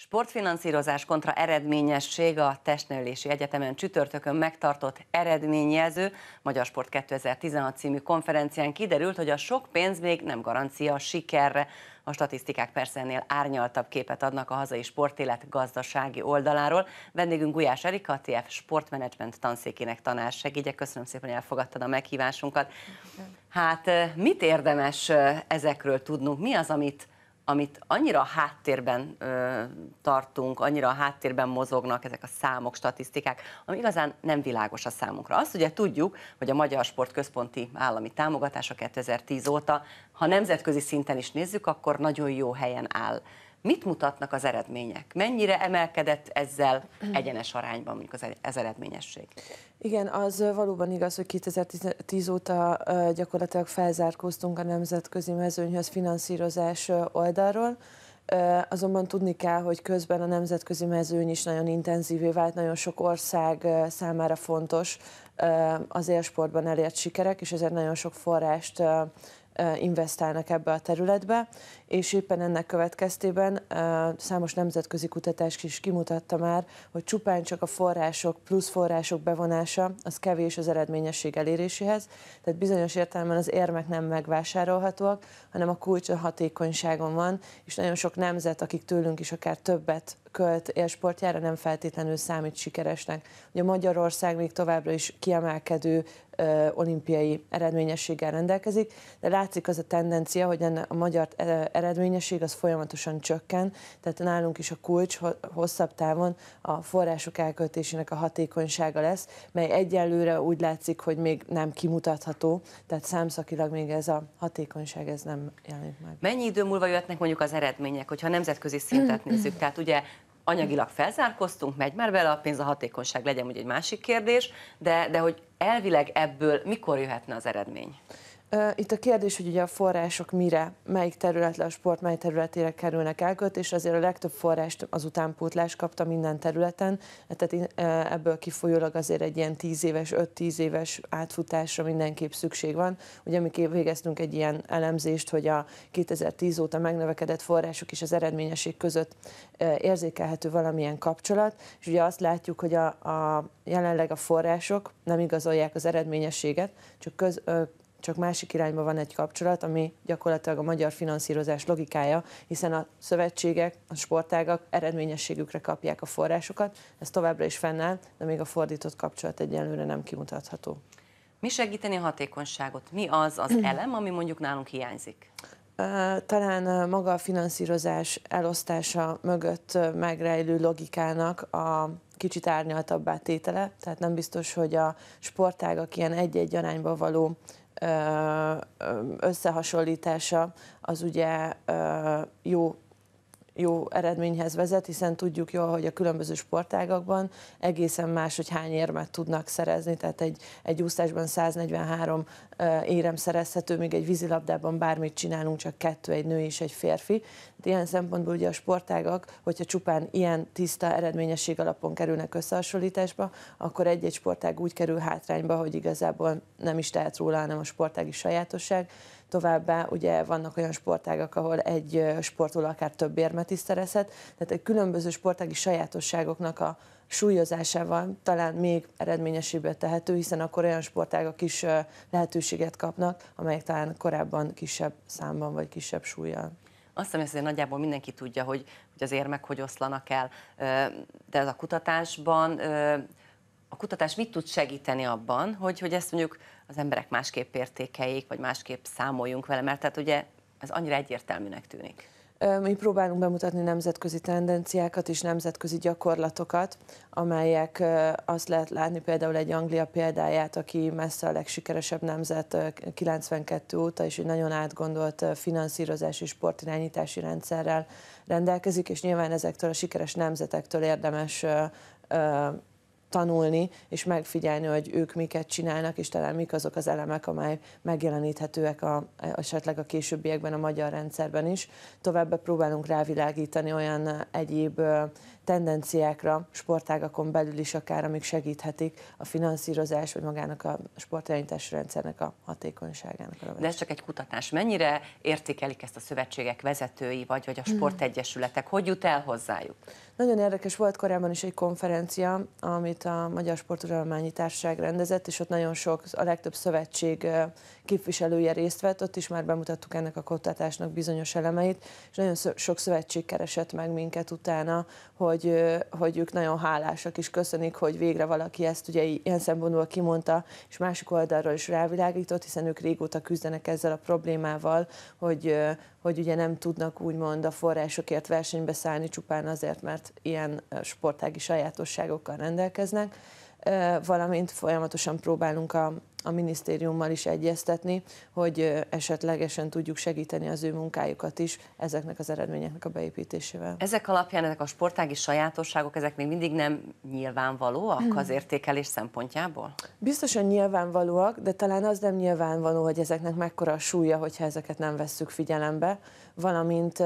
Sportfinanszírozás kontra eredményesség a Testnevelési Egyetemen csütörtökön megtartott eredményjelző Magyar Sport 2016 című konferencián kiderült, hogy a sok pénz még nem garancia a sikerre. A statisztikák persze ennél árnyaltabb képet adnak a hazai sportélet gazdasági oldaláról. Vendégünk Gulyás Erika, a TF Sportmenedzsment tanszékének tanársegédje. Köszönöm szépen, hogy elfogadtad a meghívásunkat. Hát eh, mit érdemes eh, ezekről tudnunk? Mi az, amit amit annyira háttérben ö, tartunk, annyira háttérben mozognak ezek a számok, statisztikák, ami igazán nem világos a számunkra. Azt ugye tudjuk, hogy a Magyar Sport Központi állami támogatása 2010 óta, ha nemzetközi szinten is nézzük, akkor nagyon jó helyen áll. Mit mutatnak az eredmények? Mennyire emelkedett ezzel egyenes arányban mondjuk az e- eredményesség? Igen, az valóban igaz, hogy 2010 óta gyakorlatilag felzárkóztunk a nemzetközi mezőnyhöz finanszírozás oldalról, Azonban tudni kell, hogy közben a nemzetközi mezőny is nagyon intenzívé vált, nagyon sok ország számára fontos az élsportban elért sikerek, és ezért nagyon sok forrást investálnak ebbe a területbe, és éppen ennek következtében számos nemzetközi kutatás is kimutatta már, hogy csupán csak a források, plusz források bevonása az kevés az eredményesség eléréséhez, tehát bizonyos értelemben az érmek nem megvásárolhatóak, hanem a kulcs a hatékonyságon van, és nagyon sok nemzet, akik tőlünk is akár többet költ élsportjára nem feltétlenül számít sikeresnek. Ugye Magyarország még továbbra is kiemelkedő olimpiai eredményességgel rendelkezik, de látszik az a tendencia, hogy a magyar eredményesség az folyamatosan csökken, tehát nálunk is a kulcs hosszabb távon a források elköltésének a hatékonysága lesz, mely egyelőre úgy látszik, hogy még nem kimutatható, tehát számszakilag még ez a hatékonyság ez nem jelenik meg. Mennyi idő múlva jöhetnek mondjuk az eredmények, hogyha nemzetközi szintet nézzük? Tehát ugye anyagilag felzárkoztunk, megy már vele a pénz, a hatékonyság legyen ugye egy másik kérdés, de, de hogy Elvileg ebből mikor jöhetne az eredmény? Itt a kérdés, hogy ugye a források mire, melyik területre a sport, mely területére kerülnek elköltésre, azért a legtöbb forrást az utánpótlás kapta minden területen, e, tehát ebből kifolyólag azért egy ilyen 10 éves, 5-10 éves átfutásra mindenképp szükség van. Ugye mi végeztünk egy ilyen elemzést, hogy a 2010 óta megnövekedett források és az eredményesség között érzékelhető valamilyen kapcsolat, és ugye azt látjuk, hogy a, a jelenleg a források nem igazolják az eredményességet, csak köz, csak másik irányba van egy kapcsolat, ami gyakorlatilag a magyar finanszírozás logikája, hiszen a szövetségek, a sportágak eredményességükre kapják a forrásokat, ez továbbra is fennáll, de még a fordított kapcsolat egyelőre nem kimutatható. Mi segíteni a hatékonyságot? Mi az az elem, ami mondjuk nálunk hiányzik? Talán maga a finanszírozás elosztása mögött megrejlő logikának a kicsit árnyaltabbá tétele, tehát nem biztos, hogy a sportágak ilyen egy-egy arányba való összehasonlítása az ugye jó jó eredményhez vezet, hiszen tudjuk jól, hogy a különböző sportágakban egészen más, hogy hány érmet tudnak szerezni, tehát egy, egy úszásban 143 érem szerezhető, még egy vízilabdában bármit csinálunk, csak kettő, egy nő és egy férfi. De ilyen szempontból ugye a sportágak, hogyha csupán ilyen tiszta eredményesség alapon kerülnek összehasonlításba, akkor egy-egy sportág úgy kerül hátrányba, hogy igazából nem is tehet róla, hanem a sportági sajátosság. Továbbá ugye vannak olyan sportágak, ahol egy sportoló akár több érmet is szerezhet, tehát egy különböző sportági sajátosságoknak a súlyozásával talán még eredményesébbé tehető, hiszen akkor olyan sportágak is lehetőséget kapnak, amelyek talán korábban kisebb számban vagy kisebb súlyjal. Azt hiszem, hogy nagyjából mindenki tudja, hogy, hogy az érmek hogy oszlanak el, de ez a kutatásban a kutatás mit tud segíteni abban, hogy, hogy ezt mondjuk az emberek másképp értékeljék, vagy másképp számoljunk vele, mert tehát ugye ez annyira egyértelműnek tűnik. Mi próbálunk bemutatni nemzetközi tendenciákat és nemzetközi gyakorlatokat, amelyek azt lehet látni például egy Anglia példáját, aki messze a legsikeresebb nemzet 92 óta, és egy nagyon átgondolt finanszírozási és sportirányítási rendszerrel rendelkezik, és nyilván ezektől a sikeres nemzetektől érdemes tanulni, és megfigyelni, hogy ők miket csinálnak, és talán mik azok az elemek, amely megjeleníthetőek a, esetleg a későbbiekben a magyar rendszerben is. Továbbá próbálunk rávilágítani olyan egyéb tendenciákra, sportágakon belül is akár, amik segíthetik a finanszírozás, vagy magának a sportjelentési rendszernek a hatékonyságának. A De ez csak egy kutatás. Mennyire értékelik ezt a szövetségek vezetői, vagy, vagy a hmm. sportegyesületek? Hogy jut el hozzájuk? Nagyon érdekes volt korábban is egy konferencia, amit a Magyar Sportudalmányi Társaság rendezett, és ott nagyon sok, a legtöbb szövetség képviselője részt vett, ott is már bemutattuk ennek a kutatásnak bizonyos elemeit, és nagyon sok szövetség keresett meg minket utána, hogy hogy, hogy ők nagyon hálásak, és köszönik, hogy végre valaki ezt ugye ilyen szempontból kimondta, és másik oldalról is rávilágított, hiszen ők régóta küzdenek ezzel a problémával, hogy, hogy ugye nem tudnak úgymond a forrásokért versenybe szállni csupán azért, mert ilyen sportági sajátosságokkal rendelkeznek valamint folyamatosan próbálunk a, a minisztériummal is egyeztetni, hogy esetlegesen tudjuk segíteni az ő munkájukat is ezeknek az eredményeknek a beépítésével. Ezek alapján ezek a sportági sajátosságok, ezek még mindig nem nyilvánvalóak hmm. az értékelés szempontjából? Biztosan nyilvánvalóak, de talán az nem nyilvánvaló, hogy ezeknek mekkora a súlya, hogyha ezeket nem vesszük figyelembe, valamint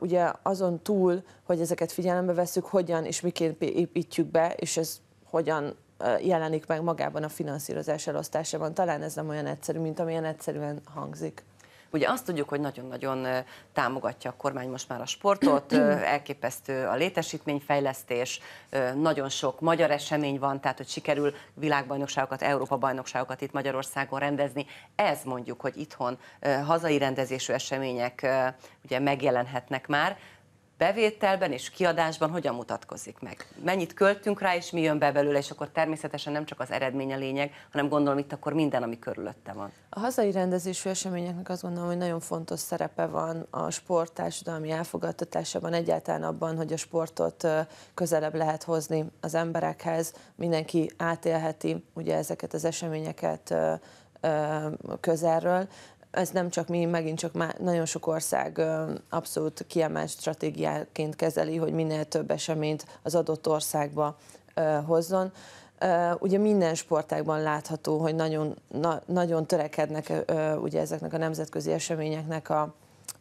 ugye azon túl, hogy ezeket figyelembe veszük, hogyan és miként építjük be, és ez hogyan jelenik meg magában a finanszírozás elosztásában. Talán ez nem olyan egyszerű, mint amilyen egyszerűen hangzik. Ugye azt tudjuk, hogy nagyon-nagyon támogatja a kormány most már a sportot, elképesztő a létesítményfejlesztés, nagyon sok magyar esemény van, tehát hogy sikerül világbajnokságokat, Európa-bajnokságokat itt Magyarországon rendezni. Ez mondjuk, hogy itthon hazai rendezésű események ugye megjelenhetnek már, bevételben és kiadásban hogyan mutatkozik meg. Mennyit költünk rá, és mi jön be belőle, és akkor természetesen nem csak az eredmény a lényeg, hanem gondolom itt akkor minden, ami körülötte van. A hazai rendezésű eseményeknek azt gondolom, hogy nagyon fontos szerepe van a sport társadalmi elfogadtatásában, egyáltalán abban, hogy a sportot közelebb lehet hozni az emberekhez, mindenki átélheti ugye ezeket az eseményeket közelről, ez nem csak mi, megint csak már nagyon sok ország abszolút kiemelt stratégiáként kezeli, hogy minél több eseményt az adott országba hozzon. Ugye minden sportágban látható, hogy nagyon, na, nagyon törekednek ugye ezeknek a nemzetközi eseményeknek a,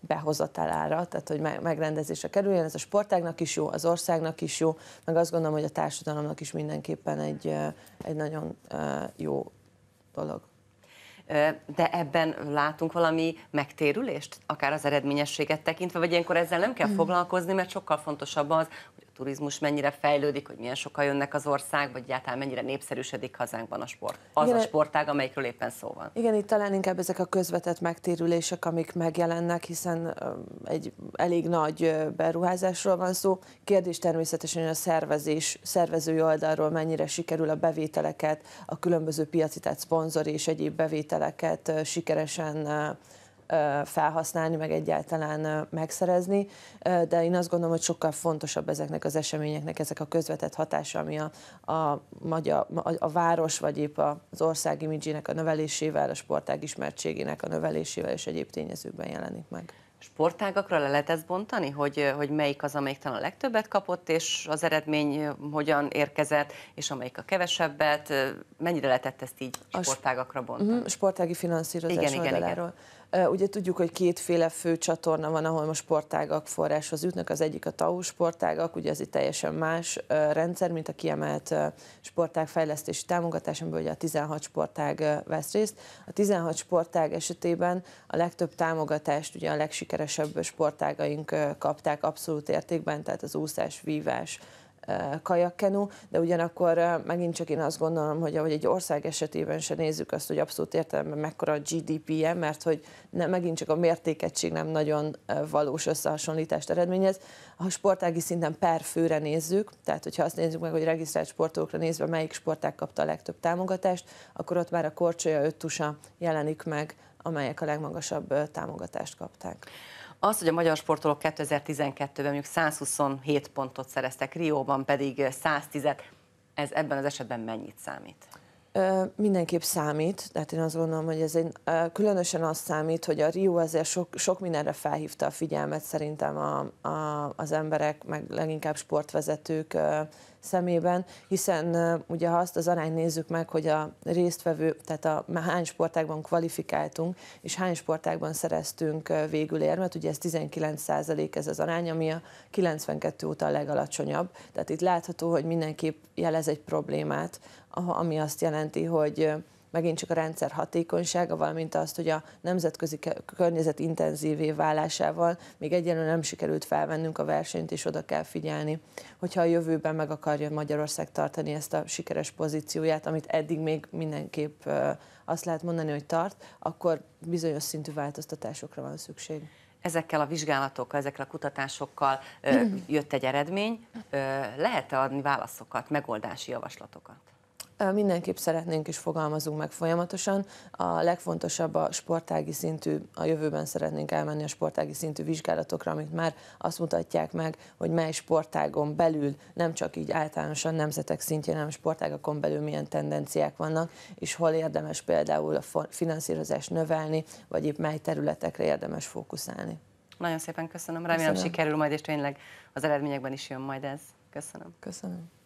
behozatalára, tehát hogy megrendezésre kerüljön, ez a sportágnak is jó, az országnak is jó, meg azt gondolom, hogy a társadalomnak is mindenképpen egy, egy nagyon jó dolog de ebben látunk valami megtérülést, akár az eredményességet tekintve, vagy ilyenkor ezzel nem kell foglalkozni, mert sokkal fontosabb az, hogy turizmus mennyire fejlődik, hogy milyen sokan jönnek az országba, vagy egyáltalán mennyire népszerűsödik hazánkban a sport. Az igen, a e- sportág, amelyikről éppen szó van. Igen, itt talán inkább ezek a közvetett megtérülések, amik megjelennek, hiszen egy elég nagy beruházásról van szó. Kérdés természetesen a szervezés, szervezői oldalról mennyire sikerül a bevételeket, a különböző piaci, tehát szponzori és egyéb bevételeket sikeresen felhasználni, meg egyáltalán megszerezni, de én azt gondolom, hogy sokkal fontosabb ezeknek az eseményeknek ezek a közvetett hatása, ami a, a, magyar, a, a város vagy épp az ország imidzsének a növelésével, a sportág ismertségének a növelésével és egyéb tényezőkben jelenik meg sportágakra le lehet ezt bontani, hogy, hogy melyik az, amelyik talán a legtöbbet kapott, és az eredmény hogyan érkezett, és amelyik a kevesebbet, mennyire lehetett ezt így sportágakra bontani? A mhm, sportági finanszírozás igen, oldaláról. Igen, igen. Ugye tudjuk, hogy kétféle fő csatorna van, ahol most sportágak forráshoz jutnak. Az egyik a TAU sportágak, ugye ez egy teljesen más rendszer, mint a kiemelt sportág fejlesztési támogatás, amiből ugye a 16 sportág vesz részt. A 16 sportág esetében a legtöbb támogatást ugye a legsikeresebb sportágaink kapták abszolút értékben, tehát az úszás, vívás, Eh, kajakkenu, de ugyanakkor eh, megint csak én azt gondolom, hogy ahogy egy ország esetében se nézzük azt, hogy abszolút értelemben mekkora a GDP-je, mert hogy ne, megint csak a mértékegység nem nagyon eh, valós összehasonlítást eredményez. Ha sportági szinten per főre nézzük, tehát hogyha azt nézzük meg, hogy regisztrált sportolókra nézve melyik sporták kapta a legtöbb támogatást, akkor ott már a korcsolya öttusa jelenik meg, amelyek a legmagasabb támogatást kapták. Az, hogy a magyar sportolók 2012-ben mondjuk 127 pontot szereztek, Rióban pedig 110 ez ebben az esetben mennyit számít? Mindenképp számít, tehát én azt gondolom, hogy ez egy, különösen azt számít, hogy a Rio azért sok, sok mindenre felhívta a figyelmet szerintem a, a, az emberek, meg leginkább sportvezetők szemében, hiszen ugye ha azt az arányt nézzük meg, hogy a résztvevő, tehát a, hány sportágban kvalifikáltunk, és hány sportágban szereztünk végül érmet, ugye ez 19 ez az arány, ami a 92 óta a legalacsonyabb, tehát itt látható, hogy mindenképp jelez egy problémát ami azt jelenti, hogy megint csak a rendszer hatékonysága, valamint azt, hogy a nemzetközi környezet intenzívé válásával még egyelőre nem sikerült felvennünk a versenyt, és oda kell figyelni, hogyha a jövőben meg akarja Magyarország tartani ezt a sikeres pozícióját, amit eddig még mindenképp azt lehet mondani, hogy tart, akkor bizonyos szintű változtatásokra van szükség ezekkel a vizsgálatokkal, ezekkel a kutatásokkal jött egy eredmény, lehet-e adni válaszokat, megoldási javaslatokat? Mindenképp szeretnénk és fogalmazunk meg folyamatosan. A legfontosabb a sportági szintű, a jövőben szeretnénk elmenni a sportági szintű vizsgálatokra, amit már azt mutatják meg, hogy mely sportágon belül, nem csak így általánosan nemzetek szintjén, hanem sportágakon belül milyen tendenciák vannak, és hol érdemes például a finanszírozást növelni, vagy épp mely területekre érdemes fókuszálni. Nagyon szépen köszönöm, remélem köszönöm. sikerül majd, és tényleg az eredményekben is jön majd ez. Köszönöm. Köszönöm.